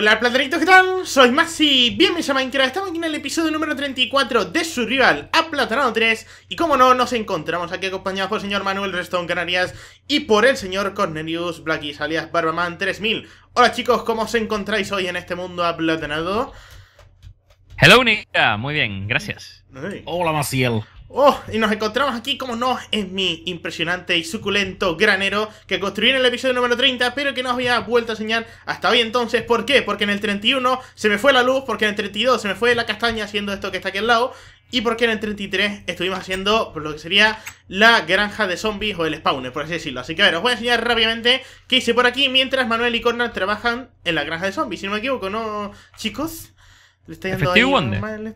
Hola platanitos, ¿qué tal? Soy Maxi, bienvenidos a Minecraft, estamos aquí en el episodio número 34 de su rival Aplatanado 3 Y como no, nos encontramos aquí acompañados por el señor Manuel Restón Canarias y por el señor Cornelius Blackis alias Barbaman 3000 Hola chicos, ¿cómo os encontráis hoy en este mundo aplatanado? Hello Nika, muy bien, gracias Hola Maciel Oh, y nos encontramos aquí, como no, en mi impresionante y suculento granero que construí en el episodio número 30, pero que no había vuelto a enseñar hasta hoy entonces. ¿Por qué? Porque en el 31 se me fue la luz, porque en el 32 se me fue la castaña haciendo esto que está aquí al lado, y porque en el 33 estuvimos haciendo lo que sería la granja de zombies o el spawner, por así decirlo. Así que a ver, os voy a enseñar rápidamente qué hice por aquí mientras Manuel y Cornell trabajan en la granja de zombies, si no me equivoco, ¿no, chicos? Le está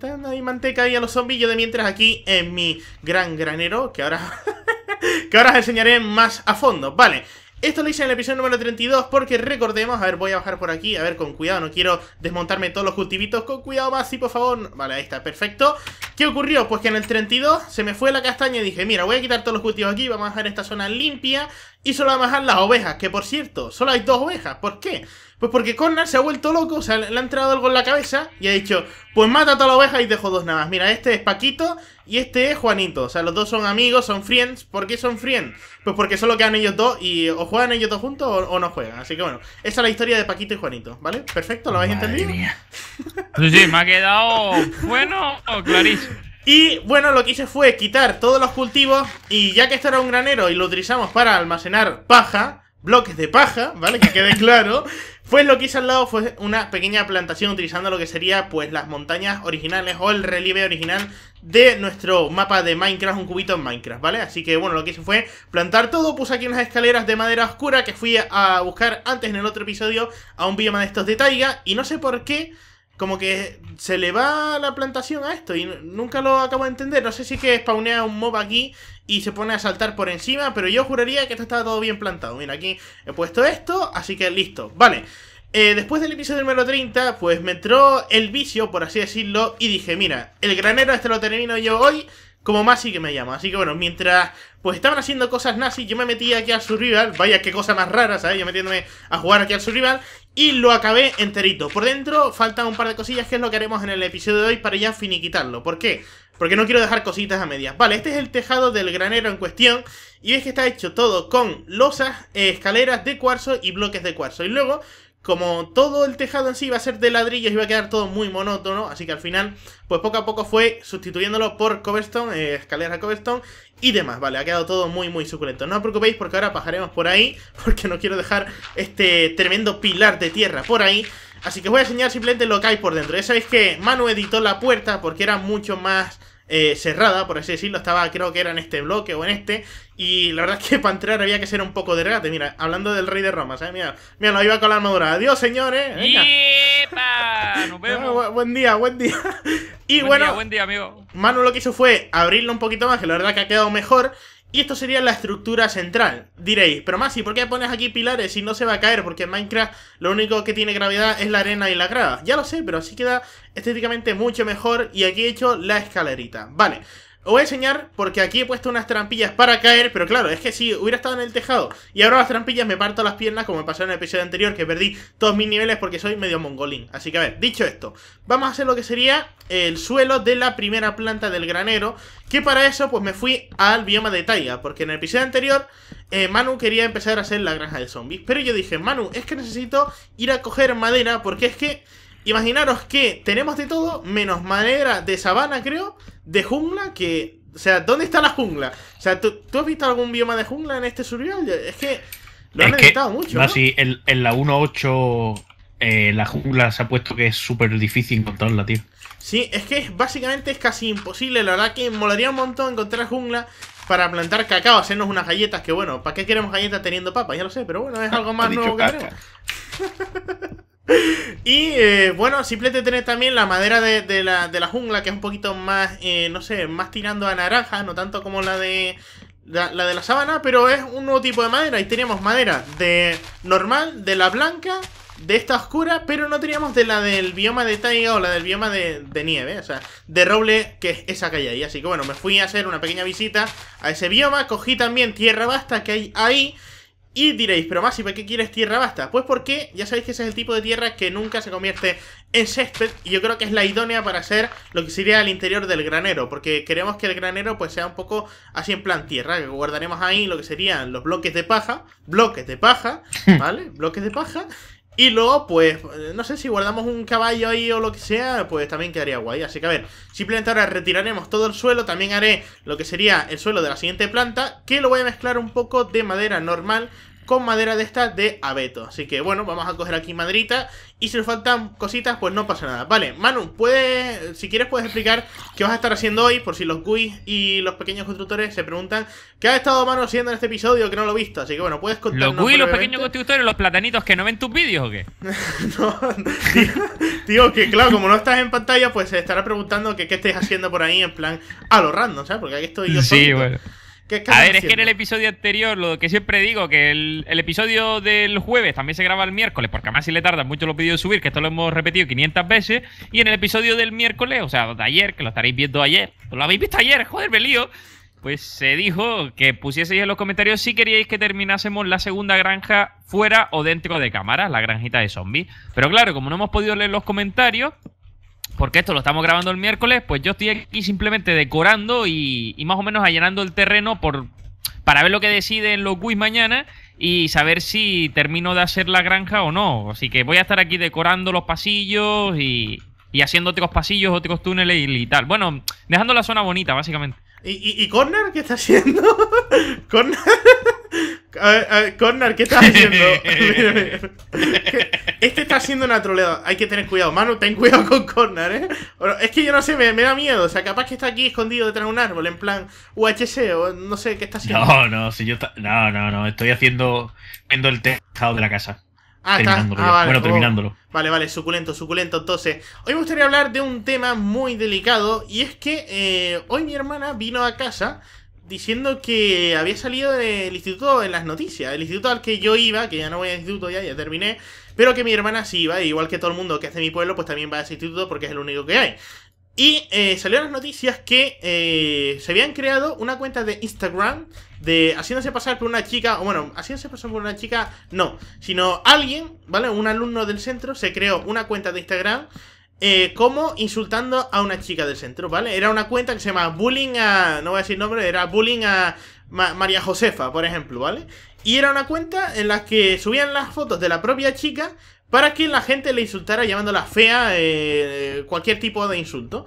dando, ahí, manteca ahí a los zombies. Yo de mientras aquí en mi gran granero, que ahora, que ahora os enseñaré más a fondo. Vale, esto lo hice en el episodio número 32 porque recordemos, a ver, voy a bajar por aquí, a ver, con cuidado, no quiero desmontarme todos los cultivitos, con cuidado más, sí, por favor. Vale, ahí está, perfecto. ¿Qué ocurrió? Pues que en el 32 se me fue la castaña y dije, mira, voy a quitar todos los cultivos aquí, vamos a dejar esta zona limpia, y solo bajar las ovejas, que por cierto, solo hay dos ovejas. ¿Por qué? Pues porque Connor se ha vuelto loco, o sea, le ha entrado algo en la cabeza y ha dicho, pues mata a toda la oveja y dejo dos nada más. Mira, este es Paquito y este es Juanito. O sea, los dos son amigos, son friends. ¿Por qué son friends? Pues porque solo quedan ellos dos y o juegan ellos dos juntos o, no juegan. Así que bueno, esa es la historia de Paquito y Juanito, ¿vale? Perfecto, ¿lo habéis entendido? sí, sí, me ha quedado bueno o clarísimo. Y bueno, lo que hice fue quitar todos los cultivos y ya que esto era un granero y lo utilizamos para almacenar paja, bloques de paja, ¿vale? Que quede claro. Pues lo que hice al lado fue una pequeña plantación utilizando lo que sería pues las montañas originales o el relieve original de nuestro mapa de Minecraft, un cubito en Minecraft, ¿vale? Así que bueno, lo que hice fue plantar todo, puse aquí unas escaleras de madera oscura que fui a buscar antes en el otro episodio a un bioma de estos de taiga y no sé por qué como que se le va la plantación a esto y nunca lo acabo de entender. No sé si es que spawnea un mob aquí y se pone a saltar por encima, pero yo juraría que esto estaba todo bien plantado. Mira, aquí he puesto esto, así que listo. Vale. Eh, después del episodio número 30, pues me entró el vicio, por así decirlo, y dije, mira, el granero este lo termino yo hoy, como más que me llama. Así que bueno, mientras pues estaban haciendo cosas Nazi yo me metí aquí al Survival. Vaya, qué cosa más rara, ¿sabes? Yo metiéndome a jugar aquí al Survival. Y lo acabé enterito. Por dentro faltan un par de cosillas que es lo que haremos en el episodio de hoy para ya finiquitarlo. ¿Por qué? Porque no quiero dejar cositas a medias. Vale, este es el tejado del granero en cuestión. Y ves que está hecho todo con losas, eh, escaleras de cuarzo y bloques de cuarzo. Y luego como todo el tejado en sí iba a ser de ladrillos, iba a quedar todo muy monótono, así que al final, pues poco a poco fue sustituyéndolo por cobblestone, escalera eh, escaleras y demás, vale, ha quedado todo muy muy suculento. No os preocupéis porque ahora bajaremos por ahí, porque no quiero dejar este tremendo pilar de tierra por ahí, así que os voy a enseñar simplemente lo que hay por dentro. Ya sabéis que Manu editó la puerta porque era mucho más eh, cerrada, por así decirlo, estaba creo que era en este bloque o en este, y la verdad es que para entrar había que ser un poco de regate, mira, hablando del rey de Roma, ¿sabes? Mira, mira, nos iba con la armadura, adiós señores. Ah, buen día, buen día. Y bueno, día, buen día, amigo. Manu lo que hizo fue abrirlo un poquito más, que la verdad que ha quedado mejor. Y esto sería la estructura central. Diréis, pero más y ¿por qué pones aquí pilares si no se va a caer? Porque en Minecraft lo único que tiene gravedad es la arena y la grava. Ya lo sé, pero así queda estéticamente mucho mejor y aquí he hecho la escalerita. Vale, os voy a enseñar porque aquí he puesto unas trampillas para caer, pero claro, es que si hubiera estado en el tejado y ahora las trampillas me parto las piernas como me pasó en el episodio anterior que perdí todos mis niveles porque soy medio mongolín. Así que a ver, dicho esto, vamos a hacer lo que sería el suelo de la primera planta del granero, que para eso pues me fui al bioma de taiga, porque en el episodio anterior eh, Manu quería empezar a hacer la granja de zombies, pero yo dije, Manu, es que necesito ir a coger madera porque es que imaginaros que tenemos de todo, menos madera de sabana, creo, de jungla, que... O sea, ¿dónde está la jungla? O sea, ¿tú, has visto algún bioma de jungla en este survival? Es que lo han editado mucho. No, Sí, en, la 1.8 eh, la jungla se ha puesto que es súper difícil encontrarla, tío. Sí, es que básicamente es casi imposible. La verdad que molaría un montón encontrar jungla para plantar cacao, hacernos unas galletas. Que bueno, ¿para qué queremos galletas teniendo papas? Ya lo sé, pero bueno, es algo más nuevo que Y eh, bueno, simplemente tener también la madera de, la, jungla, que es un poquito más, eh, no sé, más tirando a naranja, no tanto como la de la, de la sábana, pero es un nuevo tipo de madera. Y teníamos madera de normal, de la blanca, de esta oscura, pero no teníamos de la del bioma de taiga o la del bioma de, de nieve, o sea, de roble, que es esa que hay ahí. Así que bueno, me fui a hacer una pequeña visita a ese bioma, cogí también tierra basta que hay ahí y diréis, pero Masi, ¿por qué quieres tierra basta? Pues porque ya sabéis que ese es el tipo de tierra que nunca se convierte en césped y yo creo que es la idónea para hacer lo que sería el interior del granero, porque queremos que el granero pues sea un poco así en plan tierra, que guardaremos ahí lo que serían los bloques de paja, bloques de paja, ¿vale? bloques de paja y luego, pues, eh, no sé, si guardamos un caballo ahí o lo que sea, pues también quedaría guay. Así que a ver, simplemente ahora retiraremos todo el suelo. También haré lo que sería el suelo de la siguiente planta, que lo voy a mezclar un poco de madera normal con madera de esta de abeto. Así que bueno, vamos a coger aquí maderita y si nos faltan cositas, pues no pasa nada. Vale, Manu, puedes, si quieres puedes explicar qué vas a estar haciendo hoy, por si los Gui y los pequeños constructores se preguntan qué ha estado Manu haciendo en este episodio que no lo he visto. Así que bueno, puedes contarnos Los GUIs, los pequeños constructores, los platanitos que no ven tus vídeos o qué? no, tío, que claro, como no estás en pantalla, pues se estará preguntando que qué estáis haciendo por ahí en plan a lo random, ¿sabes? Porque aquí estoy yo. Sí, a ver, es que en el episodio anterior, lo que siempre digo, que el, episodio del jueves también se graba el miércoles, porque además si le tardan mucho los vídeos subir, que esto lo hemos repetido 500 veces, y en el episodio del miércoles, o sea, de ayer, que lo estaréis viendo ayer, lo habéis visto ayer, joder, me lío, pues se dijo que pusieseis en los comentarios si queríais que terminásemos la segunda granja fuera o dentro de cámara, la granjita de zombies. Pero claro, como no hemos podido leer los comentarios, porque esto lo estamos grabando el miércoles, pues yo estoy aquí simplemente decorando y, más o menos allanando el terreno por, para ver lo que deciden los GUIs mañana y saber si termino de hacer la granja o no. Así que voy a estar aquí decorando los pasillos y, haciendo otros pasillos, otros túneles y, tal. Bueno, dejando la zona bonita, básicamente. ¿Y, y, Corner qué está haciendo? ¿Corner? Corner, ¿qué estás haciendo? Este está haciendo una troleada. Hay que tener cuidado. Manu, ten cuidado con Corner, ¿eh? Es que yo no sé, me, da miedo. O sea, capaz que está aquí escondido detrás de un árbol, en plan UHC o no sé qué está haciendo. No, no, si yo No, no, no. Estoy haciendo. Viendo el tejado de la casa. Ah, terminándolo ah, bueno, oh. terminándolo. Vale, vale, suculento, suculento. Entonces, hoy me gustaría hablar de un tema muy delicado. Y es que eh, hoy mi hermana vino a casa diciendo que había salido del instituto en las noticias. El instituto al que yo iba, que ya no voy al instituto, ya, ya terminé. Pero que mi hermana sí iba, igual que todo el mundo que hace mi pueblo, pues también va a ese instituto porque es el único que hay. Y eh, salió las noticias que eh, se habían creado una cuenta de Instagram de haciéndose pasar por una chica, o bueno, haciéndose pasar por una chica, no, sino alguien, ¿vale? Un alumno del centro se creó una cuenta de Instagram eh, como insultando a una chica del centro, ¿vale? Era una cuenta que se llama Bullying a... No voy a decir nombre, era Bullying a María Josefa, por ejemplo, ¿vale? Y era una cuenta en la que subían las fotos de la propia chica para que la gente le insultara llamándola fea, eh, cualquier tipo de insulto.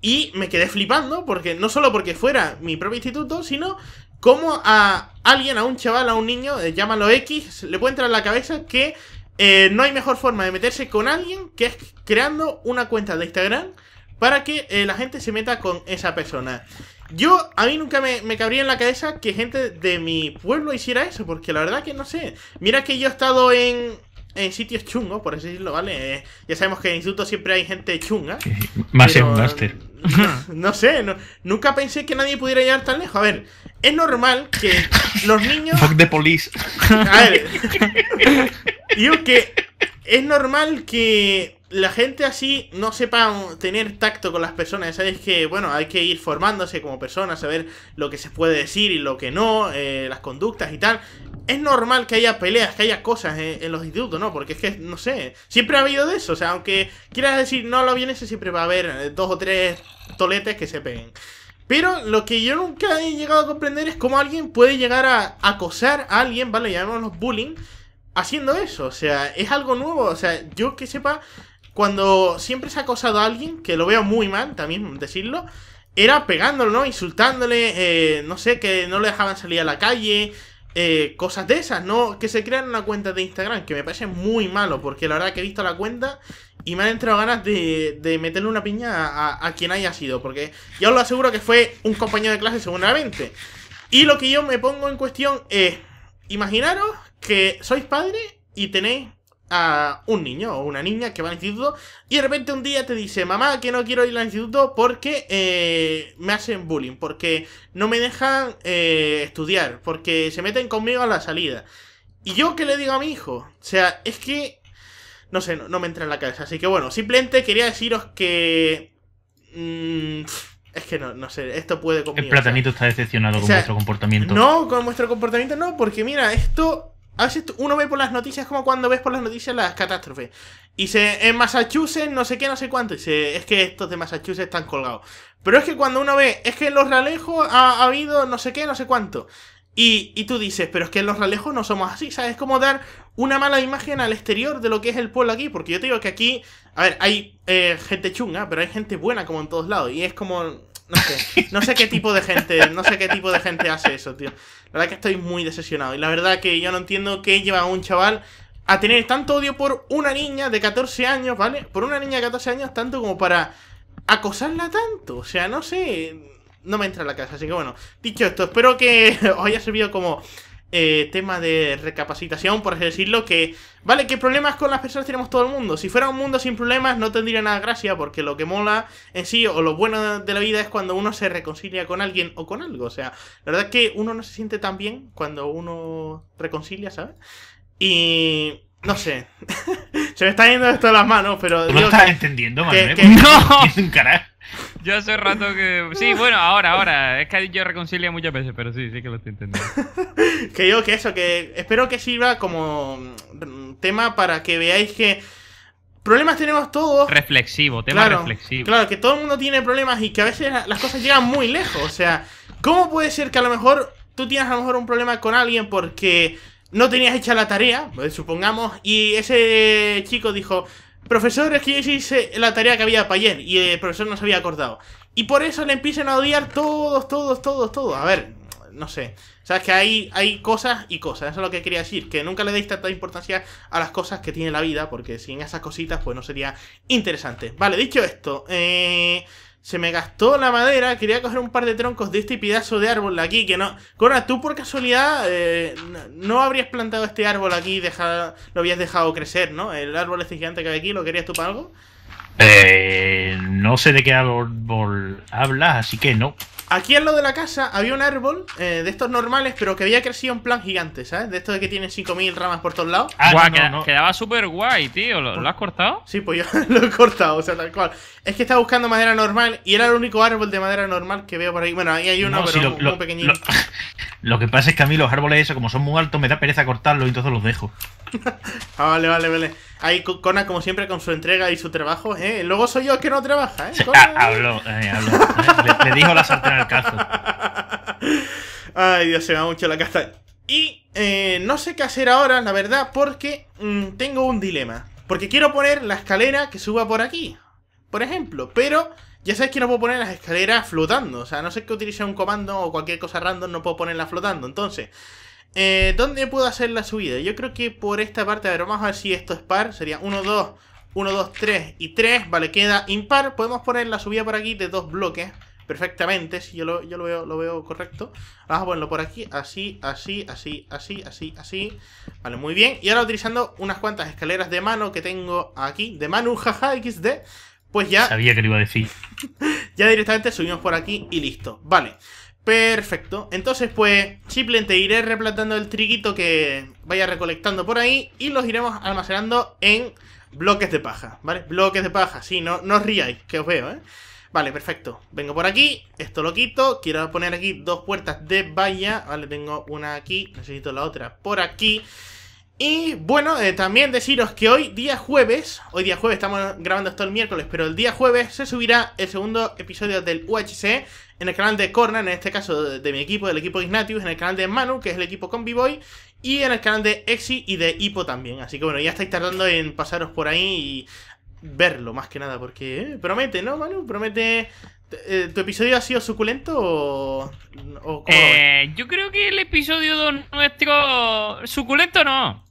Y me quedé flipando, porque no solo porque fuera mi propio instituto, sino como a alguien, a un chaval, a un niño, eh, llámalo X, le puede entrar en la cabeza que eh, no hay mejor forma de meterse con alguien que es creando una cuenta de Instagram para que eh, la gente se meta con esa persona. Yo, a mí nunca me, cabría en la cabeza que gente de mi pueblo hiciera eso, porque la verdad que no sé. Mira que yo he estado en, en eh, sitios chungos, por así decirlo, ¿vale? Eh, ya sabemos que en siempre hay gente chunga. Más en máster. No, sé, nunca pensé que nadie pudiera llegar tan lejos. A ver, es normal que los niños. Fuck the police. A ver. digo que es normal que la gente así no sepa tener tacto con las personas. Sabes que, bueno, hay que ir formándose como personas, saber lo que se puede decir y lo que no, eh, las conductas y tal es normal que haya peleas, que haya cosas en, los institutos, ¿no? Porque es que, no sé, siempre ha habido de eso. O sea, aunque quieras decir no lo viene siempre va a haber eh, dos o tres toletes que se peguen. Pero lo que yo nunca he llegado a comprender es cómo alguien puede llegar a acosar a alguien, ¿vale? Llamémoslo bullying, haciendo eso. O sea, es algo nuevo. O sea, yo que sepa, cuando siempre se ha acosado a alguien, que lo veo muy mal, también decirlo, era pegándolo, ¿no? Insultándole, eh, no sé, que no le dejaban salir a la calle eh, cosas de esas, ¿no? Que se crean una cuenta de Instagram, que me parece muy malo, porque la verdad que he visto la cuenta y me han entrado ganas de, meterle una piña a, quien haya sido, porque yo os lo aseguro que fue un compañero de clase seguramente. Y lo que yo me pongo en cuestión es, imaginaros que sois padre y tenéis a un niño o una niña que va al instituto y de repente un día te dice, mamá, que no quiero ir al instituto porque eh, me hacen bullying, porque no me dejan eh, estudiar, porque se meten conmigo a la salida. ¿Y yo qué le digo a mi hijo? O sea, es que... No sé, no, me entra en la cabeza. Así que bueno, simplemente quería deciros que... Mm, es que no, no sé, esto puede conmigo. El platanito está decepcionado con vuestro comportamiento. No, con vuestro comportamiento no, porque mira, esto a veces uno ve por las noticias como cuando ves por las noticias las catástrofes. Y se, en Massachusetts no sé qué, no sé cuánto. Y es que estos de Massachusetts están colgados. Pero es que cuando uno ve, es que en los Ralejos ha, habido no sé qué, no sé cuánto. Y, tú dices, pero es que en los Ralejos no somos así, ¿sabes? Es como dar una mala imagen al exterior de lo que es el pueblo aquí. Porque yo te digo que aquí, a ver, hay eh, gente chunga, pero hay gente buena como en todos lados. Y es como, no sé, no sé qué tipo de gente, no sé qué tipo de gente hace eso, tío. La verdad que estoy muy decepcionado. Y la verdad que yo no entiendo qué lleva a un chaval a tener tanto odio por una niña de 14 años, ¿vale? Por una niña de 14 años, tanto como para acosarla tanto. O sea, no sé. No me entra a la casa. Así que bueno, dicho esto, espero que os haya servido como eh, tema de recapacitación, por así decirlo, que, vale, que problemas con las personas tenemos todo el mundo. Si fuera un mundo sin problemas no tendría nada gracia, porque lo que mola en sí o lo bueno de la vida es cuando uno se reconcilia con alguien o con algo. O sea, la verdad es que uno no se siente tan bien cuando uno reconcilia, ¿sabes? Y... No sé. se me está yendo esto a las manos, pero... ¿no lo estás entendiendo, Yo hace rato que. Sí, bueno, ahora, ahora. Es que yo reconcilio muchas veces, pero sí, sí que lo estoy entendiendo. que yo, que eso, que espero que sirva como tema para que veáis que. Problemas tenemos todos. Reflexivo, tema reflexivo. Claro, que todo el mundo tiene problemas y que a veces las cosas llegan muy lejos. O sea, ¿cómo puede ser que a lo mejor tú tienes a lo mejor un problema con alguien porque no tenías hecha la tarea, pues, supongamos, y ese chico dijo, Profesor, es que yo hice la tarea que había para ayer y el profesor no se había acordado. Y por eso le empiezan a odiar todos, todos, todos, todos. A ver, no sé. Sabes que hay, hay cosas y cosas. Eso es lo que quería decir. Que nunca le deis tanta importancia a las cosas que tiene la vida. Porque sin esas cositas, pues no sería interesante. Vale, dicho esto. Eh se me gastó la madera, quería coger un par de troncos de este pedazo de árbol de aquí, que no... Cora, tú por casualidad eh, no habrías plantado este árbol aquí, dejado, lo habías dejado crecer, ¿no? El árbol este gigante que hay aquí, ¿lo querías tú para algo? Eh, no sé de qué árbol hablas, así que no. Aquí al lado de la casa había un árbol eh, de estos normales, pero que había crecido en plan gigante, ¿sabes? De estos de que tienen 5.000 ramas por todos lados. Ah, no, quedaba súper guay, tío. ¿Lo, has cortado? Sí, pues yo lo he cortado, o sea, tal cual. Es que estaba buscando madera normal y era el único árbol de madera normal que veo por ahí. Bueno, ahí hay uno, pero muy, pequeñito. Lo, que pasa es que a mí los árboles esos, como son muy altos, me da pereza cortarlos y entonces los dejo. Ah, vale, vale, vale. Ahí Conan, como siempre, con su entrega y su trabajo, ¿eh? Luego soy yo el que no trabaja, ¿eh? Ah, habló, eh, habló. Le, dijo la sartén al caso. Ay, Dios, se me va mucho la casa. Y eh, no sé qué hacer ahora, la verdad, porque mm, tengo un dilema. Porque quiero poner la escalera que suba por aquí, por ejemplo. Pero ya sabéis que no puedo poner las escaleras flotando. O sea, no sé que utilice un comando o cualquier cosa random, no puedo ponerla flotando. Entonces, eh, ¿Dónde puedo hacer la subida? Yo creo que por esta parte, a ver, vamos a ver si esto es par. Sería 1, 2, 1, 2, 3 y 3. Vale, queda impar. Podemos poner la subida por aquí de dos bloques perfectamente. Si yo lo, lo, veo, correcto. Vamos a ponerlo por aquí. Así, así, así, así, así, así. Vale, muy bien. Y ahora utilizando unas cuantas escaleras de mano que tengo aquí. De mano, jaja, XD. Pues ya... Sabía que lo iba a decir. ya directamente subimos por aquí y listo. Vale. Perfecto, entonces pues simplemente iré replantando el triguito que vaya recolectando por ahí y los iremos almacenando en bloques de paja, ¿vale? Bloques de paja, si, no, no os ríais, que os veo, ¿eh? Vale, perfecto, vengo por aquí, esto lo quito, quiero poner aquí dos puertas de valla, vale, tengo una aquí, necesito la otra por aquí y bueno, eh, también deciros que hoy día jueves, hoy día jueves estamos grabando esto el miércoles, pero el día jueves se subirá el segundo episodio del UHC en el canal de Corna, en este caso de, mi equipo, del equipo Ignatius, en el canal de Manu, que es el equipo con y en el canal de Exi y de Hippo también. Así que bueno, ya estáis tardando en pasaros por ahí y verlo más que nada, porque eh, promete, ¿no, Manu? Promete... Eh, ¿Tu episodio ha sido suculento o, eh, Yo creo que el episodio nuestro... Suculento no.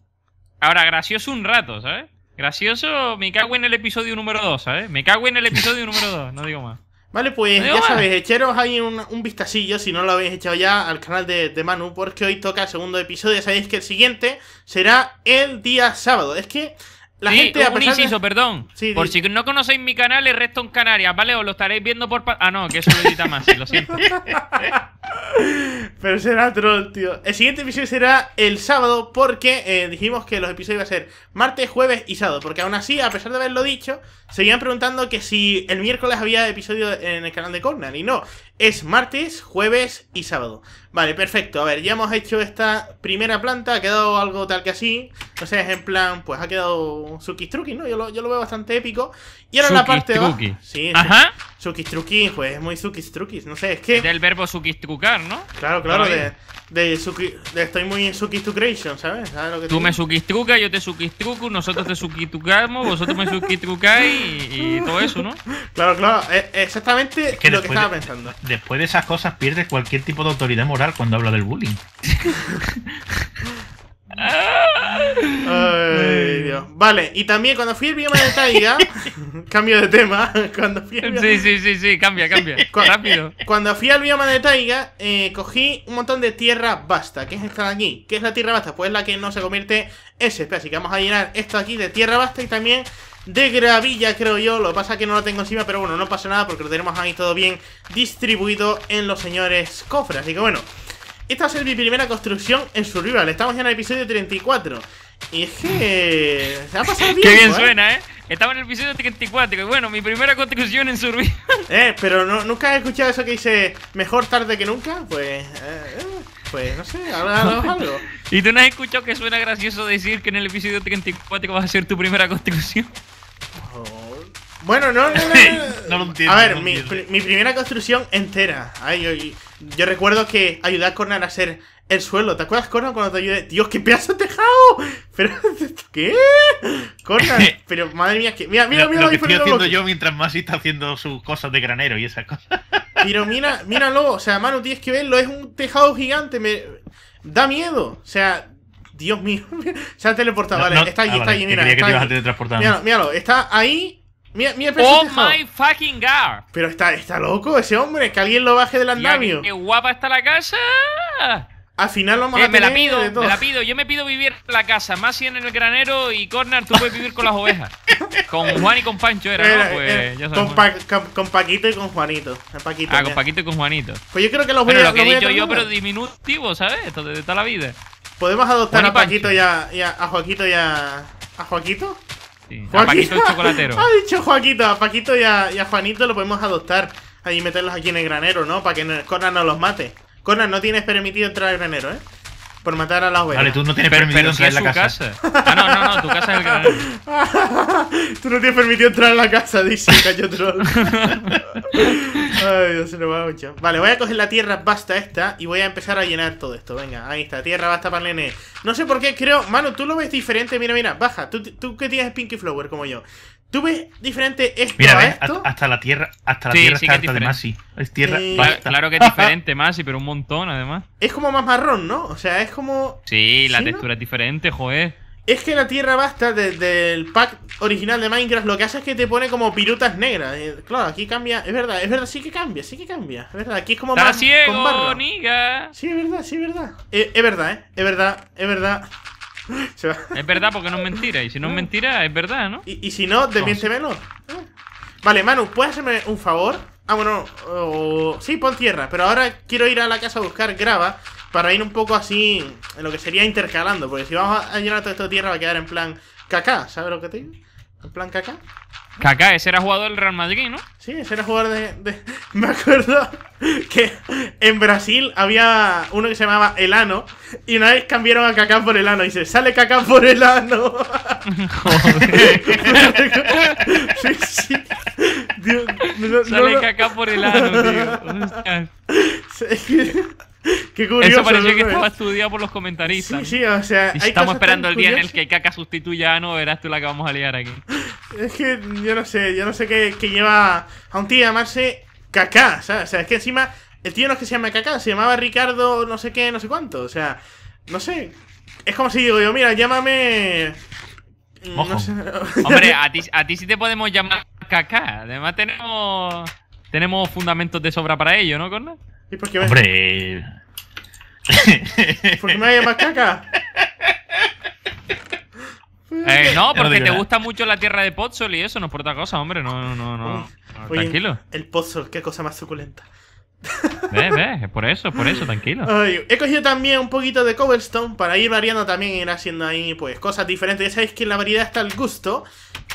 Ahora, gracioso un rato, ¿sabes? Gracioso, me cago en el episodio número 2, ¿sabes? Me cago en el episodio número 2, no digo más. Vale, pues ya sabéis, echaros ahí un, un, vistacillo si no lo habéis echado ya al canal de, Manu, porque hoy toca el segundo episodio. Ya sabéis que el siguiente será el día sábado. Es que la gente, a un inciso, perdón. por si no conocéis mi canal, es resto en Canarias, ¿vale? Os lo estaréis viendo por... Ah, no, que eso necesita más, lo siento. Pero será troll, tío. El siguiente episodio será el sábado porque eh, dijimos que los episodios iban a ser martes, jueves y sábado. Porque aún así, a pesar de haberlo dicho, seguían preguntando que si el miércoles había episodio en el canal de Cornell. Y no, es martes, jueves y sábado. Vale, perfecto. A ver, ya hemos hecho esta primera planta. Ha quedado algo tal que así. No sé, es en plan, pues ha quedado suki truki ¿no? yo lo veo bastante épico. Y la parte de Sí, Ajá. Sukis Truki, pues es muy sukis Truki No sé, es que. Del verbo sukis trucar, ¿no? Claro, claro, de, de, estoy muy en sukis ¿sabes? ¿Sabes Tú me sukis truca, yo te sukis truco, nosotros te suki trucamos, vosotros me sukis trucáis y, todo eso, ¿no? Claro, claro, e, exactamente lo que estaba pensando. Después de esas cosas pierdes cualquier tipo de autoridad moral cuando habla del bullying. Ay, Dios. Vale, y también cuando fui el bioma de Taiga. cambio de tema. Cuando fui sí, sí, sí, sí, cambia, cambia. rápido. Cuando fui al bioma de Taiga, eh, cogí un montón de tierra basta, ¿Qué es esta de aquí. ¿Qué es la tierra basta? Pues la que no se convierte en SP. Así que vamos a llenar esto aquí de tierra basta y también de gravilla, creo yo. Lo que pasa es que no lo tengo encima, pero bueno, no pasa nada porque lo tenemos ahí todo bien distribuido en los señores cofres. Así que bueno, esta va a ser mi primera construcción en Survival. Estamos ya en el episodio 34. Y es que... Se ha pasado bien. Qué ¿eh? bien suena, ¿eh? Estaba en el episodio 34. Y bueno, mi primera construcción en Survivor. Eh, pero nunca he escuchado eso que dice mejor tarde que nunca. Pues. Eh, eh pues no sé, ahora algo. ¿Y tú no has escuchado que suena gracioso decir que en el episodio 34 vas a hacer tu primera construcción? Oh. Bueno, no, no, no, lo entiendo. A ver, mi, primera construcción entera. Ay, yo, recuerdo que ayudé a Cornel a hacer el suelo. ¿Te acuerdas, Conan, cuando te ayudé? Dios, qué pedazo de tejado. Pero, ¿qué? Conan, pero madre mía, que. Mira, mira, mira lo, que estoy haciendo yo mientras Masi está haciendo sus cosas de granero y esas cosas. Pero mira, míralo, o sea, mano, tienes que verlo, es un tejado gigante, me. Da miedo, o sea, Dios mío. Se ha teleportado, vale. está ah, ahí. ah, está vale, mira. mira. Que está Míralo, míralo, está ahí. Mira, mira el ¡Oh my fucking god! Pero está, está loco ese hombre, que alguien lo baje del andamio. ¡Qué guapa está la casa! Al final vamos a tener eh, me la pido, la pido. Yo me pido vivir en la casa, más si en el granero y Corner tú puedes vivir con las ovejas. con Juan y con Pancho era, ¿no? Pues, con, con, Paquito y con Juanito. Paquito, ah, con Paquito y con Juanito. Pues yo creo que los voy a, lo que yo, pero diminutivo, ¿sabes? Esto de toda la vida. Podemos adoptar a Paquito y a, a, Joaquito y a. ¿A Joaquito? a Paquito chocolatero. Ha dicho Joaquito, a Paquito y a, Juanito lo podemos adoptar. Ahí meterlos aquí en el granero, ¿no? Para que Corner no los mate. Conan, no tienes permitido entrar al granero, ¿eh? Por matar a las ovejas. Vale, tú no tienes permitido entrar en la casa. Ah, no, no, no, tu casa es el granero. tú no tienes permitido entrar en la casa, dice Cayo Troll. Ay, Dios, se lo va mucho. Vale, voy a coger la tierra basta esta y voy a empezar a llenar todo esto. Venga, ahí está, tierra basta para el nene. No sé por qué, creo. Mano, tú lo ves diferente. Mira, mira, baja. Tú, tú que tienes Pinky Flower como yo. Tú ves diferente esto a esto? hasta la tierra, hasta la tierra está es de Masi. Es tierra. Claro, que es diferente Masi, pero un montón además. Es como más marrón, ¿no? O sea, es como. Sí, la textura es diferente, joder. Es que la tierra basta desde el pack original de Minecraft lo que hace es que te pone como pirutas negras. Eh, claro, aquí cambia, es verdad, es verdad, sí que cambia, sí que cambia. verdad, aquí es como más ciego, con Sí, es verdad, sí, es verdad. Eh, es verdad, eh. Es verdad, es verdad es verdad porque no es mentira. Y si no es mentira, es verdad, ¿no? Y, si no, depiéntemelo. Vale, Manu, ¿puedes hacerme un favor? Ah, bueno, sí, pon tierra. Pero ahora quiero ir a la casa a buscar grava para ir un poco así, en lo que sería intercalando. Porque si vamos a llenar todo esto de tierra va a quedar en plan caca, ¿sabes lo que te digo? En plan caca. Caca, ese era jugador del Real Madrid, ¿no? Sí, ese era jugador de, Me acuerdo que en Brasil había uno que se llamaba Elano y una vez cambiaron a Kaká por Elano y dice, sale Kaká por Elano. Joder. sale no, Kaká por Elano, tío. Qué curioso. Eso parecía que estaba estudiado por los comentaristas. Sí, sí, o sea. estamos esperando el día en el que Caca sustituya a Ano verás tú la que vamos a liar aquí. Es que yo no sé, yo no sé qué, lleva a un tío llamarse caca O sea, es que encima el tío no es que se llama caca se llamaba Ricardo no sé qué, no sé cuánto. O sea, no sé. Es como si digo yo, mira, llámame... Mm, Hombre, a ti, a ti sí te podemos llamar Kaká. Además tenemos... Tenemos fundamentos de sobra para ello, ¿no, Cornel? ¿Y por qué me... Hombre... ¿Por qué me llamar Caca? Mm. Eh, no, porque te gusta mucho la tierra de Pozzol y eso, no es por otra cosa, hombre. No, no, no. tranquilo. El Pozzol, qué cosa más suculenta. Ve, ve, por eso, por eso, tranquilo. he cogido también un poquito de cobblestone para ir variando también, ir haciendo ahí pues cosas diferentes. Ya sabéis que la variedad está el gusto.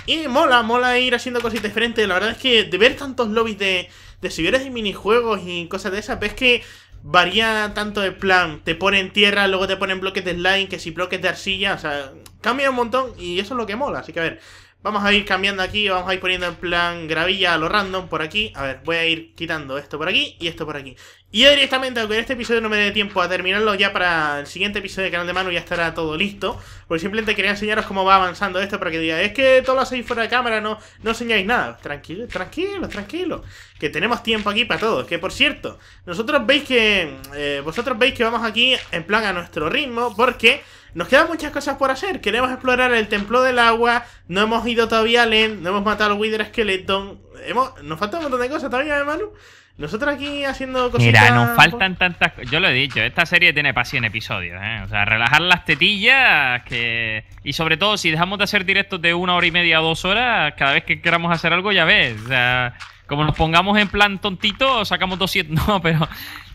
Y mola, mola ir haciendo cositas diferentes. La verdad es que de ver tantos lobbies de, de y minijuegos y cosas de esas, ves que varía tanto de plan. Te ponen tierra, luego te ponen bloques de slime, que si bloques de arcilla, o sea, cambia un montón y eso es lo que mola. Así que a ver, vamos a ir cambiando aquí, vamos a ir poniendo en plan gravilla a lo random por aquí. A ver, voy a ir quitando esto por aquí y esto por aquí. Y yo directamente, aunque en este episodio no me dé tiempo a terminarlo ya para el siguiente episodio de Canal de Manu ya estará todo listo. Porque simplemente quería enseñaros cómo va avanzando esto para que diga es que todo lo hacéis fuera de cámara, no, no enseñáis nada. Tranquilo, tranquilo, tranquilo. Que tenemos tiempo aquí para todo. Que por cierto, nosotros veis que. Eh, vosotros veis que vamos aquí en plan a nuestro ritmo, porque. Nos quedan muchas cosas por hacer. Queremos explorar el templo del agua. No hemos ido todavía a Len. No hemos matado al Wither Skeleton. Hemos, nos falta un montón de cosas todavía, de ¿eh, Manu. Nosotros aquí haciendo cosas. Mira, nos faltan tantas Yo lo he dicho, esta serie tiene para 100 episodios, ¿eh? O sea, relajar las tetillas que. Y sobre todo, si dejamos de hacer directos de una hora y media o dos horas, cada vez que queramos hacer algo, ya ves. O sea, como nos pongamos en plan tontito, sacamos 200. No, pero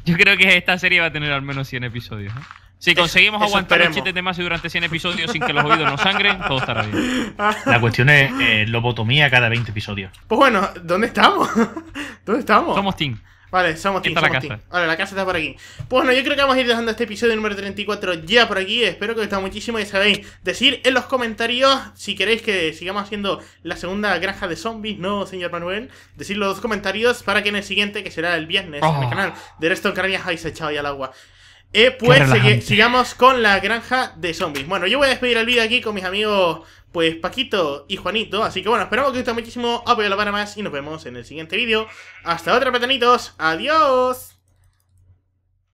yo creo que esta serie va a tener al menos 100 episodios. ¿eh? Si conseguimos aguantar el los chistes de durante 100 episodios sin que los oídos nos sangren, todo estará bien. La cuestión es eh, lobotomía cada 20 episodios. Pues bueno, ¿dónde estamos? ¿Dónde estamos? Somos Team. Vale, somos Team. la casa. Vale, la casa está por aquí. Pues bueno, yo creo que vamos a ir dejando este episodio número 34 ya por aquí. Espero que os gustado muchísimo y sabéis decir en los comentarios si queréis que sigamos haciendo la segunda granja de zombies, ¿no, señor Manuel? decir en los comentarios para que en el siguiente, que será el viernes, en el oh. canal de Resto Canarias, habéis echado ya al agua. Eh, pues sigamos con la granja de zombies. Bueno, yo voy a despedir el vídeo aquí con mis amigos, pues Paquito y Juanito. Así que bueno, esperamos que os guste muchísimo. Apoyalo para más y nos vemos en el siguiente vídeo. Hasta otra, petanitos Adiós.